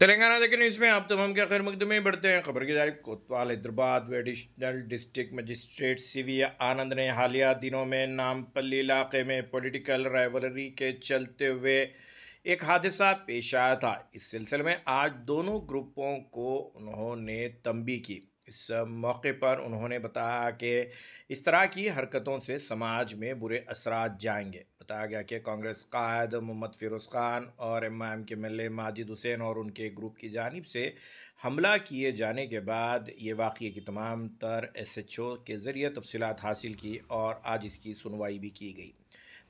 तेलंगाना देखिए न्यूज़ में आप तमाम के खैर मुकदमे में बढ़ते हैं खबर की जारी कोतवाल हैदराबाद व additional district magistrate C V Anand ने हालिया दिनों में नामपल्ली इलाके में पॉलिटिकल राइवलरी के चलते हुए एक हादसा पेश आया था इस सिलसिले में आज दोनों ग्रुपों को उन्होंने तंबी की इस मौके पर उन्होंने बताया कि इस तरह की हरकतों से समाज में बुरे असरात जाएंगे बताया गया कि कांग्रेस कायद मोहम्मद फिरोज़ खान और एम आई एम के M L A Majid Hussain और उनके ग्रुप की जानब से हमला किए जाने के बाद ये वाक़े की तमाम तर एस एच ओ के ज़रिए तफसलत हासिल की और आज इसकी सुनवाई भी की गई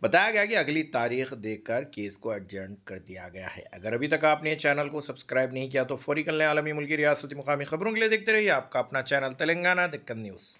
बताया गया कि अगली तारीख देखकर केस को एडजर्न कर दिया गया है अगर अभी तक आपने चैनल को सब्सक्राइब नहीं किया तो फौरी कल आलमी मुल्की रियासती मुकामी खबरों के लिए देखते रहिए आपका अपना चैनल तेलंगाना दिक्कत न्यूज़